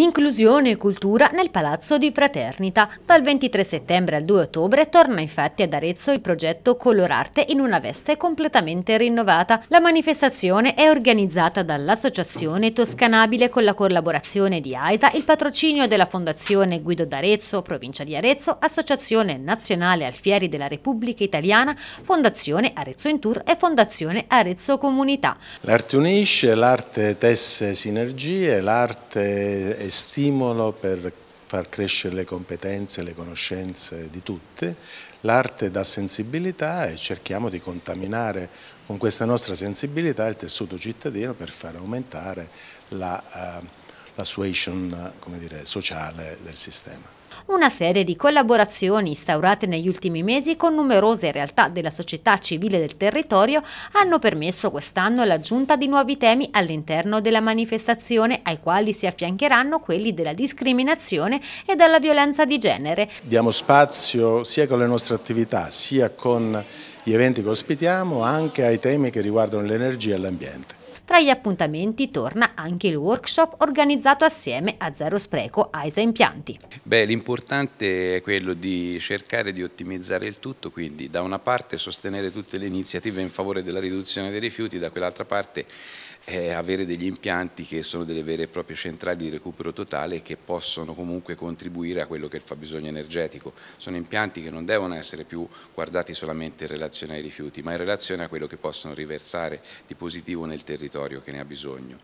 Inclusione e cultura nel Palazzo di Fraternita. Dal 23 settembre al 2 ottobre torna infatti ad Arezzo il progetto Colorarte in una veste completamente rinnovata. La manifestazione è organizzata dall'Associazione Toscanabile con la collaborazione di AISA, il patrocinio della Fondazione Guido d'Arezzo, Provincia di Arezzo, Associazione Nazionale Alfieri della Repubblica Italiana, Fondazione Arezzo in Tour e Fondazione Arezzo Comunità. L'arte unisce, l'arte tesse sinergie, l'arte stimolo per far crescere le competenze, le conoscenze di tutte, l'arte dà sensibilità e cerchiamo di contaminare con questa nostra sensibilità il tessuto cittadino per far aumentare la... Eh, la suasion dire, sociale del sistema una serie di collaborazioni instaurate negli ultimi mesi con numerose realtà della società civile del territorio hanno permesso quest'anno l'aggiunta di nuovi temi all'interno della manifestazione ai quali si affiancheranno quelli della discriminazione e della violenza di genere. Diamo spazio sia con le nostre attività sia con gli eventi che ospitiamo anche ai temi che riguardano l'energia e l'ambiente. Tra gli appuntamenti torna anche il workshop organizzato assieme a Zero Spreco AISA Impianti. Beh, l'importante è quello di cercare di ottimizzare il tutto, quindi da una parte sostenere tutte le iniziative in favore della riduzione dei rifiuti, da quell'altra parte eh, avere degli impianti che sono delle vere e proprie centrali di recupero totale che possono comunque contribuire a quello che è il fabbisogno energetico. Sono impianti che non devono essere più guardati solamente in relazione ai rifiuti, ma in relazione a quello che possono riversare di positivo nel territorio territorio che ne ha bisogno.